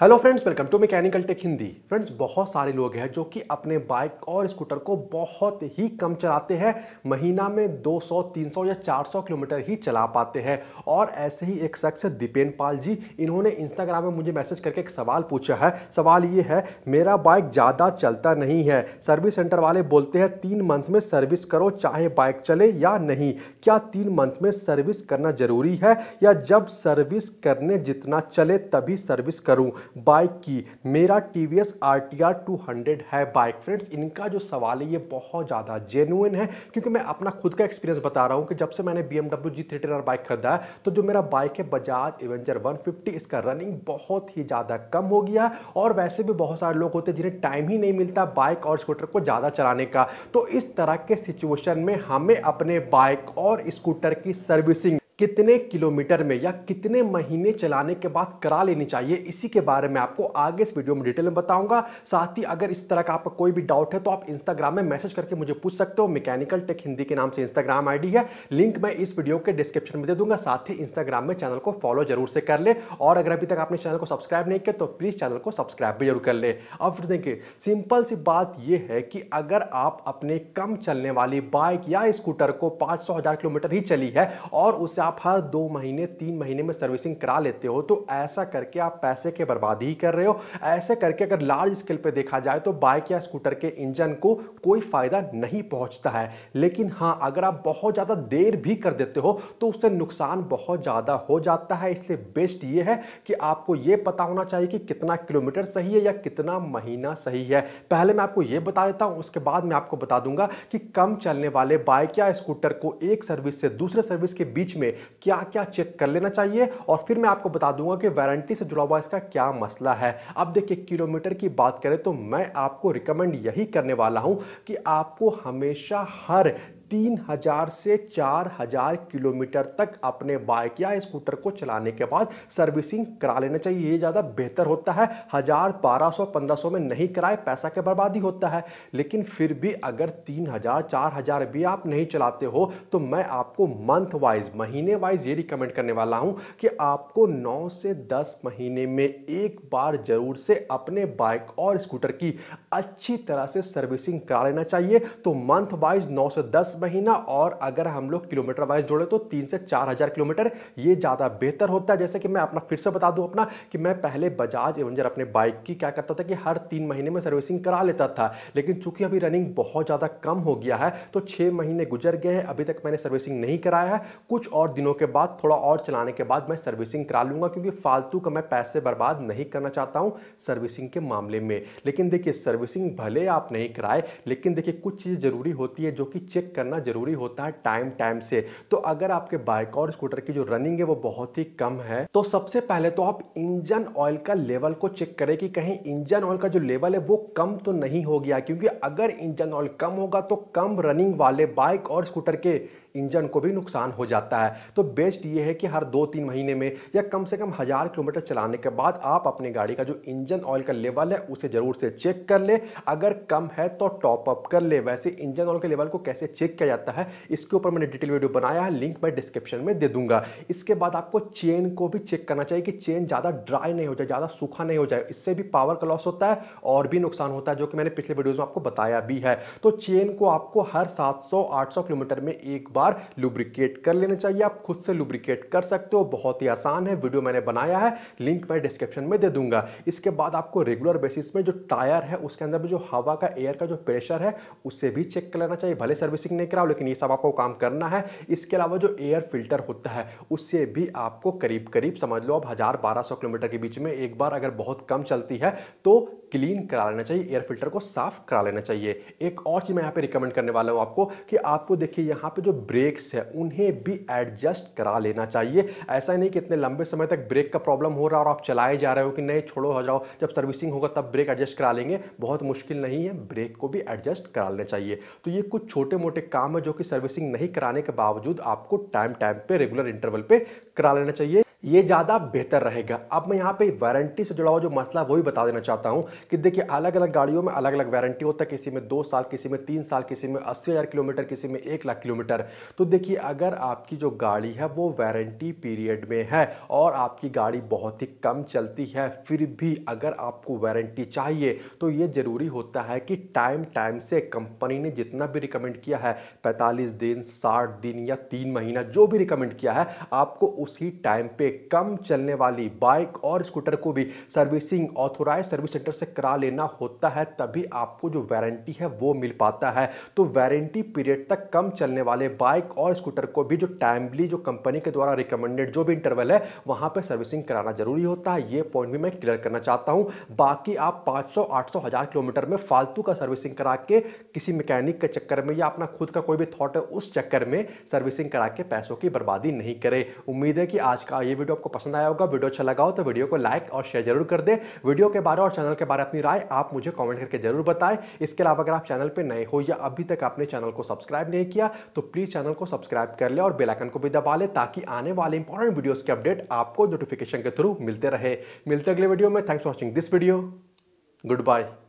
hello friends welcome to mechanical tech Hindi friends बहुत सारे लोग हैं जो कि अपने बाइक और स्कूटर को बहुत ही कम चलाते हैं महीना में 200, 300 या 400 किलोमीटर ही चला पाते हैं और ऐसे ही एक शख्स दीपेन पाल जी इन्होंने इंस्टाग्राम में मुझे मैसेज करके एक सवाल पूछा है सवाल ये है मेरा बाइक ज़्यादा चलता नहीं है सर्विस सेंटर वाले बोलते हैं तीन मंथ में सर्विस करो चाहे बाइक चले या नहीं क्या तीन मंथ में सर्विस करना ज़रूरी है या जब सर्विस करने जितना चले तभी सर्विस करूँ बाइक की मेरा T V S R T R two hundred है बाइक फ्रेंड्स इनका जो सवाल है ये बहुत ज़्यादा जेनुइन है क्योंकि मैं अपना खुद का एक्सपीरियंस बता रहा हूँ कि जब से मैंने BMW G three ten R bike खरीदा है तो जो मेरा बाइक है बजाज एवेंजर वन फिफ्टी इसका रनिंग बहुत ही ज़्यादा कम हो गया और वैसे भी बहुत सारे लोग होते हैं जिन्हें टाइम ही नहीं मिलता बाइक और स्कूटर को ज़्यादा चलाने का तो इस तरह के सिचुएशन में हमें अपने बाइक और स्कूटर की सर्विसिंग कितने किलोमीटर में या कितने महीने चलाने के बाद करा लेनी चाहिए इसी के बारे में आपको आगे इस वीडियो में डिटेल में बताऊंगा साथ ही अगर इस तरह का आपका कोई भी डाउट है तो आप इंस्टाग्राम में मैसेज करके मुझे पूछ सकते हो मैकेनिकल टेक हिंदी के नाम से इंस्टाग्राम आईडी है लिंक मैं इस वीडियो के डिस्क्रिप्शन में दे दूंगा साथ ही इंस्टाग्राम में चैनल को फॉलो जरूर से कर ले और अगर अभी तक आपने चैनल को सब्सक्राइब नहीं किया तो प्लीज़ चैनल को सब्सक्राइब भी जरूर कर ले अब फिर देखिए सिंपल सी बात यह है कि अगर आप अपने कम चलने वाली बाइक या स्कूटर को पाँच किलोमीटर ही चली है और उसे आप हर दो महीने तीन महीने में सर्विसिंग करा लेते हो तो ऐसा करके आप पैसे के बर्बादी ही कर रहे हो ऐसे करके अगर लार्ज स्केल पर देखा जाए तो बाइक या स्कूटर के इंजन को कोई फ़ायदा नहीं पहुंचता है लेकिन हाँ अगर आप बहुत ज़्यादा देर भी कर देते हो तो उससे नुकसान बहुत ज़्यादा हो जाता है इसलिए बेस्ट ये है कि आपको ये पता होना चाहिए कि कितना किलोमीटर सही है या कितना महीना सही है पहले मैं आपको ये बता देता हूँ उसके बाद मैं आपको बता दूंगा कि कम चलने वाले बाइक या स्कूटर को एक सर्विस से दूसरे सर्विस के बीच में क्या क्या चेक कर लेना चाहिए और फिर मैं आपको बता दूंगा कि वारंटी से जुड़ा हुआ इसका क्या मसला है अब देखिए किलोमीटर की बात करें तो मैं आपको रिकमेंड यही करने वाला हूं कि आपको हमेशा हर तीन हजार से चार हजार किलोमीटर तक अपने बाइक या स्कूटर को चलाने के बाद सर्विसिंग करा लेना चाहिए ये ज़्यादा बेहतर होता है हजार बारह सौ पंद्रह सौ में नहीं कराए पैसा के बर्बादी होता है लेकिन फिर भी अगर तीन हजार चार हजार भी आप नहीं चलाते हो तो मैं आपको मंथ वाइज महीने वाइज ये रिकमेंड करने वाला हूँ कि आपको नौ से दस महीने में एक बार जरूर से अपने बाइक और स्कूटर की अच्छी तरह से सर्विसिंग करा लेना चाहिए तो मंथ वाइज नौ से दस महीना और अगर हम लोग किलोमीटर वाइज जोड़े तो तीन से चार हज़ार किलोमीटर ये ज़्यादा बेहतर होता है जैसे कि मैं अपना फिर से बता दूं अपना कि मैं पहले बजाज एवंजर अपने बाइक की क्या करता था कि हर तीन महीने में सर्विसिंग करा लेता था लेकिन चूंकि अभी रनिंग बहुत ज़्यादा कम हो गया है तो छह महीने गुजर गए हैं अभी तक मैंने सर्विसिंग नहीं कराया है कुछ और दिनों के बाद थोड़ा और चलाने के बाद मैं सर्विसिंग करा लूंगा क्योंकि फालतू का मैं पैसे बर्बाद नहीं करना चाहता हूं सर्विसिंग के मामले में लेकिन देखिए सर्विसिंग भले आप नहीं कराए लेकिन देखिए कुछ चीज़ ज़रूरी होती है जो कि चेक करना करना जरूरी होता है टाइम टाइम से तो अगर आपके बाइक और स्कूटर की जो रनिंग है वो बहुत ही कम है तो सबसे पहले तो आप इंजन ऑयल का लेवल को चेक करें कि कहीं इंजन ऑयल का जो लेवल है वो कम तो नहीं हो गया क्योंकि अगर इंजन ऑयल कम होगा तो कम रनिंग वाले बाइक और स्कूटर के इंजन को भी नुकसान हो जाता है तो बेस्ट ये है कि हर दो तीन महीने में या कम से कम हज़ार किलोमीटर चलाने के बाद आप अपनी गाड़ी का जो इंजन ऑयल का लेवल है उसे ज़रूर से चेक कर ले अगर कम है तो टॉपअप कर ले वैसे इंजन ऑयल के लेवल को कैसे चेक किया जाता है इसके ऊपर मैंने डिटेल वीडियो बनाया है लिंक मैं डिस्क्रिप्शन में दे दूंगा इसके बाद आपको चेन को भी चेक करना चाहिए कि चेन ज़्यादा ड्राई नहीं हो जाए ज़्यादा सूखा नहीं हो जाए इससे भी पावर का लॉस होता है और भी नुकसान होता है जो कि मैंने पिछले वीडियोज़ में आपको बताया भी है तो चेन को आपको हर 700-800 किलोमीटर में एक बार बार लुब्रिकेट कर लेना चाहिए आप खुद से लुब्रिकेट कर सकते हो बहुत ही आसान है वीडियो मैंने बनाया है लिंक मैं डिस्क्रिप्शन में दे दूंगा इसके बाद आपको रेगुलर बेसिस में जो टायर है उसके अंदर में जो हवा का एयर का जो प्रेशर है उसे भी चेक कर लेना चाहिए भले सर्विसिंग नहीं कराओ लेकिन ये सब आपको काम करना है इसके अलावा जो एयर फिल्टर होता है उससे भी आपको करीब करीब समझ लो आप हज़ार बारह किलोमीटर के बीच में एक बार अगर बहुत कम चलती है तो क्लीन करा लेना चाहिए एयर फिल्टर को साफ करा लेना चाहिए एक और चीज़ मैं यहाँ पे रिकमेंड करने वाला हूँ आपको कि आपको देखिए यहाँ पे जो ब्रेक ब्रेक्स है उन्हें भी एडजस्ट करा लेना चाहिए ऐसा नहीं कि इतने लंबे समय तक ब्रेक का प्रॉब्लम हो रहा और आप चलाए जा रहे हो कि नहीं छोड़ो हो जाओ जब सर्विसिंग होगा तब ब्रेक एडजस्ट करा लेंगे बहुत मुश्किल नहीं है ब्रेक को भी एडजस्ट करा लेना चाहिए तो ये कुछ छोटे मोटे काम है जो कि सर्विसिंग नहीं कराने के बावजूद आपको टाइम टाइम पर रेगुलर इंटरवल पर करा लेना चाहिए ये ज़्यादा बेहतर रहेगा अब मैं यहाँ पे वारंटी से जुड़ा हुआ जो मसला वो भी बता देना चाहता हूँ कि देखिए अलग अलग गाड़ियों में अलग अलग वारंटी होता है किसी में दो साल किसी में तीन साल किसी में अस्सी हज़ार किलोमीटर किसी में एक लाख किलोमीटर तो देखिए अगर आपकी जो गाड़ी है वो वारंटी पीरियड में है और आपकी गाड़ी बहुत ही कम चलती है फिर भी अगर आपको वारंटी चाहिए तो ये ज़रूरी होता है कि टाइम टाइम से कंपनी ने जितना भी रिकमेंड किया है पैंतालीस दिन साठ दिन या तीन महीना जो भी रिकमेंड किया है आपको उसी टाइम पर कम चलने वाली बाइक और स्कूटर को भी सर्विसिंग ऑथोराइज सर्विस सेंटर से करा लेना होता है तभी आपको जो वारंटी है वो मिल पाता है तो वारंटी पीरियड तक कम चलने वाले बाइक और स्कूटर को भी जो टाइमली जो कंपनी के द्वारा रिकमेंडेड जो भी इंटरवल है वहाँ पर सर्विसिंग कराना जरूरी होता है ये पॉइंट भी मैं क्लियर करना चाहता हूँ बाकी आप 500, सौ हज़ार किलोमीटर में फालतू का सर्विसिंग करा के किसी मैकेनिक के चक्कर में या अपना खुद का कोई भी थॉट है उस चक्कर में सर्विसिंग करा के पैसों की बर्बादी नहीं करें उम्मीद है कि आज का ये वीडियो आपको पसंद आया होगा वीडियो अच्छा लगा हो तो वीडियो को लाइक और शेयर जरूर कर दे वीडियो के बारे और चैनल के बारे में अपनी राय आप मुझे कमेंट करके जरूर बताएं इसके अलावा अगर आप चैनल पर नए हो या अभी तक आपने चैनल को सब्सक्राइब नहीं किया तो प्लीज़ चैनल को सब्सक्राइब कर ले और बेलाइकन को भी दबा ले ताकि आने वाले इंपॉर्टेंट वीडियोज़ के अपडेट आपको नोटिफिकेशन के थ्रू मिलते रहे मिलते अगले वीडियो में thanks for watching this video good bye